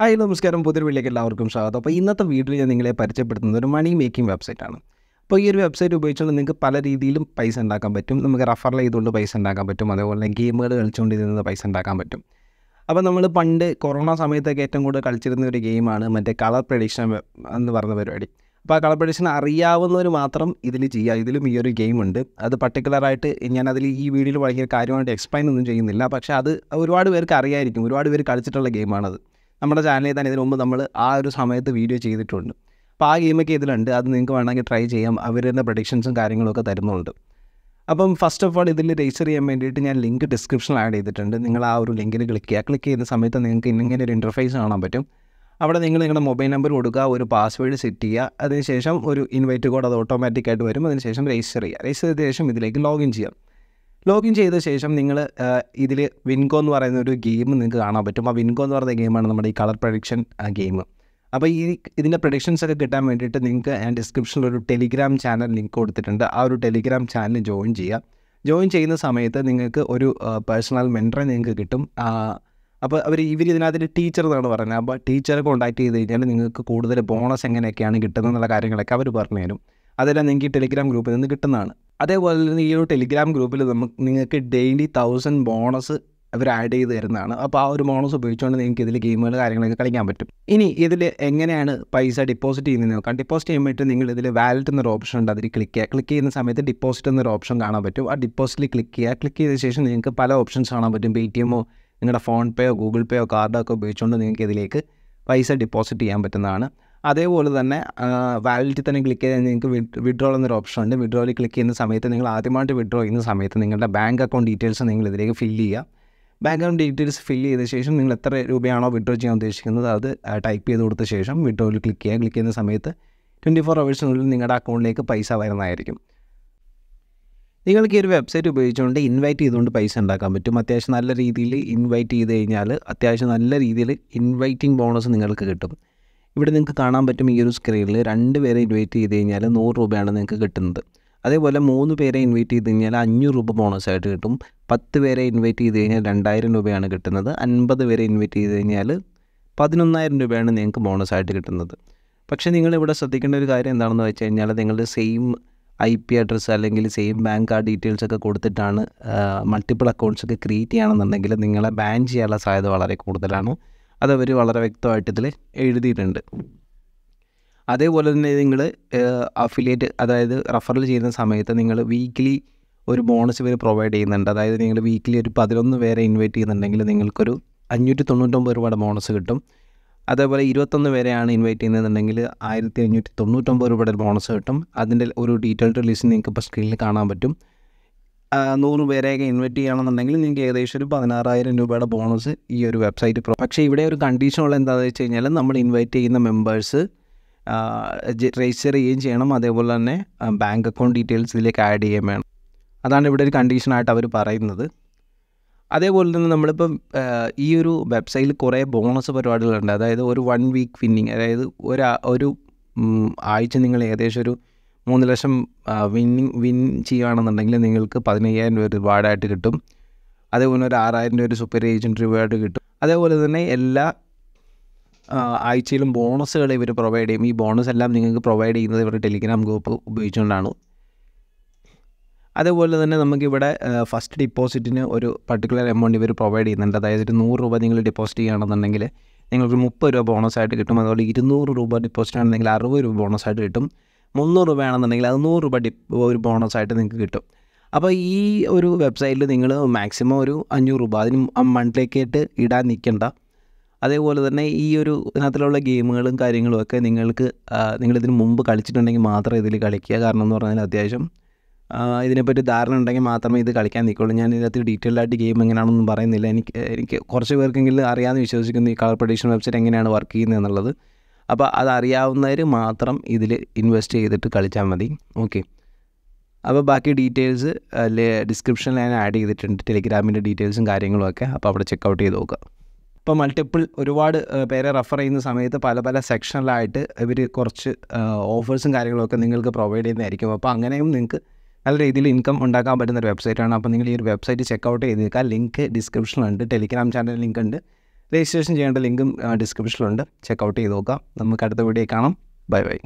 hi നമസ്കാരം പുതിയൊരു വീട്ടിലേക്ക് എല്ലാവർക്കും സ്വാഗതം അപ്പോൾ ഇന്നത്തെ വീഡിയോയിൽ ഞാൻ നിങ്ങളെ പരിചയപ്പെടുത്തുന്നത് ഒരു മണി മേക്കിംഗ് വെബ്സൈറ്റ് ആണ് അപ്പോൾ ഈ ഒരു വെബ്സൈറ്റ് ഉപയോഗിച്ചുകൊണ്ട് നിങ്ങൾക്ക് പല രീതിയിലും പൈസ ഉണ്ടാക്കാൻ പറ്റും നമുക്ക് റഫർ ചെയ്തുകൊണ്ട് പൈസ ഉണ്ടാക്കാൻ പറ്റും അതേപോലെ ഗെയിമുകൾ കളിച്ചുകൊണ്ട് കളിച്ചുകൊണ്ടിരുന്നത് പൈസ ഉണ്ടാക്കാൻ പറ്റും അപ്പോൾ നമ്മൾ പണ്ട് കൊറോണ സമയത്തൊക്കെ ഏറ്റവും കൂടുതൽ കളിച്ചിരുന്ന ഒരു ഗെയിമാണ് മറ്റേ കളർ പ്രഡിക്ഷൻ എന്ന് പറഞ്ഞ പരിപാടി അപ്പോൾ ആ കളർ പ്രഡിക്ഷൻ അറിയാവുന്നവർ മാത്രം ഇതിൽ ചെയ്യുക ഇതിലും ഈ ഒരു ഗെയിം ഉണ്ട് അത് പർട്ടിക്കുലറായിട്ട് ഞാൻ അതിൽ ഈ വീഡിയോയിൽ ഭയങ്കര കാര്യമായിട്ട് എക്സ്പ്ലെയിൻ ഒന്നും ചെയ്യുന്നില്ല പക്ഷേ അത് ഒരുപാട് പേർക്ക് അറിയായിരിക്കും ഒരുപാട് പേര് കളിച്ചിട്ടുള്ള ഗെയിമാണത് നമ്മുടെ ചാനലിൽ തന്നെ ഇതിനു മുമ്പ് നമ്മൾ ആ ഒരു സമയത്ത് വീഡിയോ ചെയ്തിട്ടുണ്ട് അപ്പോൾ ആ ഗെയിമൊക്കെ ഇതിലുണ്ട് അത് നിങ്ങൾക്ക് വേണമെങ്കിൽ ട്രൈ ചെയ്യാം അവർ തന്നെ പ്രൊഡിക്ഷൻസും കാര്യങ്ങളൊക്കെ തരുന്നുണ്ട് അപ്പം ഫസ്റ്റ് ഓഫ് ഓൾ ഇതിൽ രജിസ്റ്റർ ചെയ്യാൻ വേണ്ടിയിട്ട് ഞാൻ ലിങ്ക് ഡിസ്ക്രിപ്ഷനിൽ ആഡ് ചെയ്തിട്ടുണ്ട് നിങ്ങൾ ആ ഒരു ലിങ്കിൽ ക്ലിക്ക് ചെയ്യുക ക്ലിക്ക് ചെയ്യുന്ന സമയത്ത് നിങ്ങൾക്ക് ഇങ്ങനെ ഒരു ഇൻ്റർഫേസ് കാണാൻ പറ്റും അവിടെ നിങ്ങൾ നിങ്ങളുടെ മൊബൈൽ നമ്പർ കൊടുക്കുക ഒരു പാസ്വേഡ് സെറ്റ് ചെയ്യുക അതിനുശേഷം ഒരു ഇൻവൈറ്റ് കോഡ് അത് ഓട്ടോമാറ്റിക്കായിട്ട് വരും അതിനുശേഷം രജിസ്റ്റർ ചെയ്യുക രജിസ്റ്റർ ചെയ്ത ശേഷം ഇതിലേക്ക് ലോഗിൻ ചെയ്യാം ലോഗിൻ ചെയ്ത ശേഷം നിങ്ങൾ ഇതിൽ വിൻകോ എന്ന് പറയുന്ന ഒരു ഗെയിം നിങ്ങൾക്ക് കാണാൻ പറ്റും ആ വിൻകോ എന്ന് പറയുന്ന ഗെയിമാണ് നമ്മുടെ ഈ കളർ പ്രൊഡിക്ഷൻ ഗെയിം അപ്പോൾ ഈ ഇതിൻ്റെ പ്രൊഡിക്ഷൻസ് ഒക്കെ കിട്ടാൻ വേണ്ടിയിട്ട് നിങ്ങൾക്ക് ഞാൻ ഡിസ്ക്രിപ്ഷനിൽ ഒരു ടെലിഗ്രാം ചാനൽ ലിങ്ക് കൊടുത്തിട്ടുണ്ട് ആ ഒരു ടെലിഗ്രാം ചാനൽ ജോയിൻ ചെയ്യുക ജോയിൻ ചെയ്യുന്ന സമയത്ത് നിങ്ങൾക്ക് ഒരു പേഴ്സണൽ മെൻറ്ററെ നിങ്ങൾക്ക് കിട്ടും അപ്പോൾ അവർ ഇവർ ഇതിനകത്ത് ടീച്ചർ എന്നാണ് പറയുന്നത് അപ്പോൾ ടീച്ചറെ കോൺടാക്ട് ചെയ്ത് കഴിഞ്ഞാൽ നിങ്ങൾക്ക് കൂടുതൽ ബോണസ് എങ്ങനെയൊക്കെയാണ് കിട്ടുന്നത് എന്നുള്ള കാര്യങ്ങളൊക്കെ അവർ പറഞ്ഞു തരും അതെല്ലാം നിങ്ങൾക്ക് ഈ ടെലിഗ്രാം ഗ്രൂപ്പിൽ നിന്ന് കിട്ടുന്നതാണ് അതേപോലെ തന്നെ ഈ ഒരു ടെലിഗ്രാം ഗ്രൂപ്പിൽ നമുക്ക് നിങ്ങൾക്ക് ഡെയിലി തൗസൻഡ് ബോണസ് അവർ ആഡ് ചെയ്ത് തരുന്നതാണ് അപ്പോൾ ആ ഒരു ബോണസ് ഉപയോഗിച്ചുകൊണ്ട് നിങ്ങൾക്ക് ഇതിൽ ഗെയിമുകൾ കാര്യങ്ങളൊക്കെ കളിക്കാൻ പറ്റും ഇനി ഇതിൽ എങ്ങനെയാണ് പൈസ ഡിപ്പോസിറ്റ് ചെയ്യുന്നത് നോക്കാം ഡിപ്പോസിറ്റ് ചെയ്യാൻ പറ്റും നിങ്ങൾ ഇതിൽ വാലറ്റ് എന്നൊരു ഓപ്ഷൻ ഉണ്ട് അതിൽ ക്ലിക്ക് ചെയ്യുക ക്ലിക്ക് ചെയ്യുന്ന സമയത്ത് ഡിപ്പോസിറ്റ് എന്നൊരു ഓപ്ഷൻ കാണാൻ പറ്റും ആ ഡിപ്പോസിറ്റിൽ ക്ലിക്ക് ചെയ്യുക ക്ലിക്ക് ചെയ്ത ശേഷം നിങ്ങൾക്ക് പല ഓപ്ഷൻസ് കാണാൻ പറ്റും പേ ടി എമ്മോ നിങ്ങളുടെ ഫോൺ പേയോ ഗൂഗിൾ പേയോ കാർഡോ ഒക്കെ ഉപയോഗിച്ചുകൊണ്ട് നിങ്ങൾക്ക് ഇതിലേക്ക് പൈസ ഡിപ്പോസിറ്റ് ചെയ്യാൻ പറ്റുന്നതാണ് അതേപോലെ തന്നെ വാലിഡിറ്റി തന്നെ ക്ലിക്ക് ചെയ്താൽ നിങ്ങൾക്ക് വിഡ്രോൾ എന്നൊരു ഓപ്ഷൻ ഉണ്ട് വിഡ്രോയിൽ ക്ലിക്ക് ചെയ്യുന്ന സമയത്ത് നിങ്ങൾ ആദ്യമായിട്ട് വിഡ്രോ ചെയ്യുന്ന സമയത്ത് നിങ്ങളുടെ ബാങ്ക് അക്കൗണ്ട് ഡീറ്റെയിൽസ് നിങ്ങൾ ഇതിലേക്ക് ഫിൽ ചെയ്യുക ബാങ്ക് അക്കൗണ്ട് ഡീറ്റെയിൽസ് ഫിൽ ചെയ്ത ശേഷം നിങ്ങൾ എത്ര രൂപയാണോ വിഡ്രോ ചെയ്യാൻ ഉദ്ദേശിക്കുന്നത് അത് ടൈപ്പ് ചെയ്ത് കൊടുത്ത ശേഷം വിഡ്രോയിൽ ക്ലിക്ക് ചെയ്യുക ക്ലിക്ക് ചെയ്യുന്ന സമയത്ത് ട്വൻറ്റി ഫോർ അവേഴ്സിനുള്ളിൽ നിങ്ങളുടെ അക്കൗണ്ടിലേക്ക് പൈസ വരുന്നതായിരിക്കും നിങ്ങൾക്ക് ഈ ഒരു വെബ്സൈറ്റ് ഉപയോഗിച്ചുകൊണ്ട് ഇൻവൈറ്റ് ചെയ്തുകൊണ്ട് പൈസ ഉണ്ടാക്കാൻ പറ്റും അത്യാവശ്യം നല്ല രീതിയിൽ ഇൻവൈറ്റ് ചെയ്ത് കഴിഞ്ഞാൽ അത്യാവശ്യം നല്ല രീതിയിൽ ഇൻവൈറ്റിംഗ് ബോണസ് നിങ്ങൾക്ക് കിട്ടും ഇവിടെ നിങ്ങൾക്ക് കാണാൻ പറ്റും ഈ ഒരു സ്ക്രീനിൽ രണ്ട് പേരെ ഇൻവൈറ്റ് ചെയ്ത് കഴിഞ്ഞാൽ നൂറ് രൂപയാണ് നിങ്ങൾക്ക് കിട്ടുന്നത് അതേപോലെ മൂന്ന് പേരെ ഇൻവൈറ്റ് ചെയ്ത് കഴിഞ്ഞാൽ അഞ്ഞൂറ് രൂപ ബോണസായിട്ട് കിട്ടും പത്ത് പേരെ ഇൻവൈറ്റ് ചെയ്ത് കഴിഞ്ഞാൽ രണ്ടായിരം രൂപയാണ് കിട്ടുന്നത് അൻപത് പേരെ ഇൻവൈറ്റ് ചെയ്ത് കഴിഞ്ഞാൽ പതിനൊന്നായിരം രൂപയാണ് നിങ്ങൾക്ക് ബോണസായിട്ട് കിട്ടുന്നത് പക്ഷേ നിങ്ങളിവിടെ ശ്രദ്ധിക്കേണ്ട ഒരു കാര്യം എന്താണെന്ന് വെച്ച് കഴിഞ്ഞാൽ നിങ്ങളുടെ സെയിം ഐ പി അഡ്രസ്സ് അല്ലെങ്കിൽ സെയിം ബാങ്ക് കാർഡ് ഡീറ്റെയിൽസ് ഒക്കെ കൊടുത്തിട്ടാണ് മൾട്ടിപ്പിൾ അക്കൗണ്ട്സ് ഒക്കെ ക്രിയേറ്റ് ചെയ്യുകയാണെന്നുണ്ടെങ്കിൽ നിങ്ങളെ ബാൻ ചെയ്യാനുള്ള സാധ്യത വളരെ കൂടുതലാണ് അതവർ വളരെ വ്യക്തമായിട്ട് ഇതിൽ എഴുതിയിട്ടുണ്ട് അതേപോലെ തന്നെ നിങ്ങൾ അഫിലിയേറ്റ് അതായത് റഫറൽ ചെയ്യുന്ന സമയത്ത് നിങ്ങൾ വീക്ക്ലി ഒരു ബോണസ് പേര് പ്രൊവൈഡ് ചെയ്യുന്നുണ്ട് അതായത് നിങ്ങൾ വീക്കിലി ഒരു പതിനൊന്ന് പേരെ ഇൻവൈറ്റ് ചെയ്യുന്നുണ്ടെങ്കിൽ നിങ്ങൾക്കൊരു അഞ്ഞൂറ്റി തൊണ്ണൂറ്റൊമ്പത് രൂപയുടെ ബോണസ് കിട്ടും അതേപോലെ ഇരുപത്തൊന്ന് പേരെയാണ് ഇൻവൈറ്റ് ചെയ്യുന്നതെന്നുണ്ടെങ്കിൽ ആയിരത്തി അഞ്ഞൂറ്റി തൊണ്ണൂറ്റൊമ്പത് രൂപയുടെ ബോണസ് കിട്ടും അതിൻ്റെ ഒരു ഡീറ്റെയിൽഡ് ലിസ്റ്റ് നിങ്ങൾക്ക് ഇപ്പോൾ സ്ക്രീനിൽ കാണാൻ പറ്റും നൂറ് പേരെയൊക്കെ ഇൻവൈറ്റ് ചെയ്യണമെന്നുണ്ടെങ്കിൽ നിങ്ങൾക്ക് ഏകദേശം ഒരു പതിനാറായിരം രൂപയുടെ ബോണസ് ഈ ഒരു വെബ്സൈറ്റ് പക്ഷേ ഇവിടെ ഒരു ഉള്ള എന്താണെന്ന് വെച്ച് കഴിഞ്ഞാൽ നമ്മൾ ഇൻവൈറ്റ് ചെയ്യുന്ന മെമ്പേഴ്സ് രജിസ്റ്റർ ചെയ്യുകയും ചെയ്യണം അതേപോലെ തന്നെ ബാങ്ക് അക്കൗണ്ട് ഡീറ്റെയിൽസ് ഇതിലേക്ക് ആഡ് ചെയ്യാൻ വേണം അതാണ് ഇവിടെ ഒരു കണ്ടീഷനായിട്ട് അവർ പറയുന്നത് അതേപോലെ തന്നെ നമ്മളിപ്പം ഈ ഒരു വെബ്സൈറ്റിൽ കുറേ ബോണസ് പരിപാടികളുണ്ട് അതായത് ഒരു വൺ വീക്ക് വിന്നിങ് അതായത് ഒരു ഒരു ആഴ്ച നിങ്ങൾ ഏകദേശം ഒരു മൂന്ന് ലക്ഷം വിന്നിങ് വിൻ ചെയ്യുകയാണെന്നുണ്ടെങ്കിൽ നിങ്ങൾക്ക് പതിനയ്യായിരം രൂപ റിവാർഡായിട്ട് കിട്ടും അതേപോലെ ഒരു ആറായിരം രൂപ ഒരു സൂപ്പർ ഏജൻറ്റ് റിവാർഡ് കിട്ടും അതേപോലെ തന്നെ എല്ലാ ആഴ്ചയിലും ബോണസുകൾ ഇവർ പ്രൊവൈഡ് ചെയ്യും ഈ ബോണസ് എല്ലാം നിങ്ങൾക്ക് പ്രൊവൈഡ് ചെയ്യുന്നത് ഇവരുടെ ടെലിഗ്രാം ഗ്രൂപ്പ് ഉപയോഗിച്ചുകൊണ്ടാണ് അതേപോലെ തന്നെ നമുക്കിവിടെ ഫസ്റ്റ് ഡിപ്പോസിറ്റിന് ഒരു പർട്ടിക്കുലർ എമൗണ്ട് ഇവർ പ്രൊവൈഡ് ചെയ്യുന്നുണ്ട് അതായത് ഒരു നൂറ് രൂപ നിങ്ങൾ ഡിപ്പോസിറ്റ് ചെയ്യുകയാണെന്നുണ്ടെങ്കിൽ നിങ്ങൾക്ക് മുപ്പത് രൂപ ബോണസായിട്ട് കിട്ടും അതുപോലെ ഇരുന്നൂറ് രൂപ ഡിപ്പോസിറ്റ് ആണെന്നുണ്ടെങ്കിൽ അറുപത് രൂപ ബോണസായിട്ട് കിട്ടും മുന്നൂറ് ആണെന്നുണ്ടെങ്കിൽ അത് നൂറ് രൂപ ഡിപ് ഒരു ബോണസായിട്ട് നിങ്ങൾക്ക് കിട്ടും അപ്പോൾ ഈ ഒരു വെബ്സൈറ്റിൽ നിങ്ങൾ മാക്സിമം ഒരു അഞ്ഞൂറ് രൂപ അതിന് മണ്ടിലേക്കായിട്ട് ഇടാൻ നിൽക്കണ്ട അതേപോലെ തന്നെ ഈ ഒരു ഇതിനകത്തിലുള്ള ഗെയിമുകളും കാര്യങ്ങളും ഒക്കെ നിങ്ങൾക്ക് നിങ്ങളിതിന് മുമ്പ് കളിച്ചിട്ടുണ്ടെങ്കിൽ മാത്രമേ ഇതിൽ കളിക്കുക കാരണം എന്ന് പറഞ്ഞാൽ അത്യാവശ്യം ഇതിനെപ്പറ്റി ധാരണ ഉണ്ടെങ്കിൽ മാത്രമേ ഇത് കളിക്കാൻ നിൽക്കുള്ളൂ ഞാൻ ഇതിനകത്ത് ഡീറ്റെയിൽ ആയിട്ട് ഗെയിം എങ്ങനെയാണെന്നൊന്നും പറയുന്നില്ല എനിക്ക് എനിക്ക് കുറച്ച് പേർക്കെങ്കിലും അറിയാമെന്ന് വിശ്വസിക്കുന്നു ഈ കളർ പ്രൊഡീഷൻ വെബ്സൈറ്റ് എങ്ങനെയാണ് വർക്ക് ചെയ്യുന്നത് എന്നുള്ളത് അപ്പോൾ അതറിയാവുന്നവർ മാത്രം ഇതിൽ ഇൻവെസ്റ്റ് ചെയ്തിട്ട് കളിച്ചാൽ മതി ഓക്കെ അപ്പോൾ ബാക്കി ഡീറ്റെയിൽസ് ഡിസ്ക്രിപ്ഷനിൽ ഞാൻ ആഡ് ചെയ്തിട്ടുണ്ട് ടെലിഗ്രാമിൻ്റെ ഡീറ്റെയിൽസും കാര്യങ്ങളും ഒക്കെ അപ്പോൾ അവിടെ ചെക്കൗട്ട് ചെയ്ത് നോക്കുക ഇപ്പോൾ മൾട്ടിപ്പിൾ ഒരുപാട് പേരെ റെഫർ ചെയ്യുന്ന സമയത്ത് പല പല സെക്ഷനിലായിട്ട് ഇവർ കുറച്ച് ഓഫേഴ്സും കാര്യങ്ങളൊക്കെ നിങ്ങൾക്ക് പ്രൊവൈഡ് ചെയ്യുന്നതായിരിക്കും അപ്പോൾ അങ്ങനെയും നിങ്ങൾക്ക് നല്ല രീതിയിൽ ഇൻകം ഉണ്ടാക്കാൻ പറ്റുന്ന ഒരു വെബ്സൈറ്റാണ് അപ്പോൾ നിങ്ങൾ ഈ ഒരു വെബ്സൈറ്റ് ചെക്കൗട്ട് ചെയ്ത് നിൽക്കുക ലിങ്ക് ഡിസ്ക്രിപ്ഷനിലുണ്ട് ടെലിഗ്രാം ചാനൽ ലിങ്ക് ഉണ്ട് രജിസ്ട്രേഷൻ ചെയ്യേണ്ട ലിങ്കും ഡിസ്ക്രിപ്ഷനിലുണ്ട് ചെക്കൗട്ട് ചെയ്ത് നോക്കാം നമുക്ക് അടുത്ത വീഡിയോ കാണാം ബൈ ബൈ